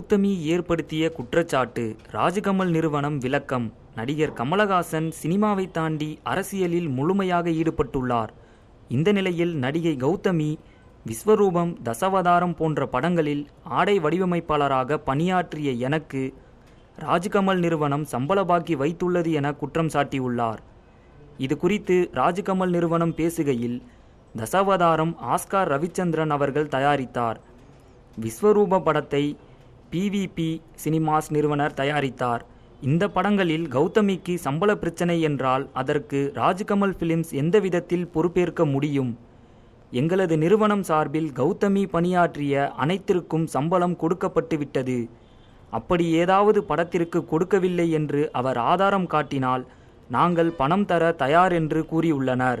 கௌதமி ஏற்படுத்திய குற்றச்சாட்டு ராஜகமல் நிறுவனம் விளக்கம் நடிகர் கமலஹாசன் சினிமாவை தாண்டி அரசியலில் முழுமையாக ஈடுபட்டுள்ளார் இந்த நிலையில் நடிகை கௌதமி விஸ்வரூபம் தசவதாரம் போன்ற படங்களில் ஆடை வடிவமைப்பாளராக பணியாற்றிய எனக்கு ராஜ்கமல் நிறுவனம் சம்பள பாக்கி வைத்துள்ளது என குற்றம் சாட்டியுள்ளார் இது குறித்து ராஜ்கமல் நிறுவனம் பேசுகையில் தசாவதாரம் ஆஸ்கார் ரவிச்சந்திரன் அவர்கள் தயாரித்தார் விஸ்வரூப படத்தை பிவிபி சினிமாஸ் நிறுவனர் தயாரித்தார் இந்த படங்களில் கௌதமிக்கு சம்பள பிரச்சனை என்றால் அதற்கு ராஜ்கமல் ஃபிலிம்ஸ் எந்த விதத்தில் பொறுப்பேற்க முடியும் எங்களது நிறுவனம் சார்பில் கௌதமி பணியாற்றிய அனைத்திற்கும் சம்பளம் கொடுக்கப்பட்டு விட்டது அப்படி ஏதாவது படத்திற்கு கொடுக்கவில்லை என்று அவர் ஆதாரம் காட்டினால் நாங்கள் பணம் தர தயார் என்று கூறியுள்ளனர்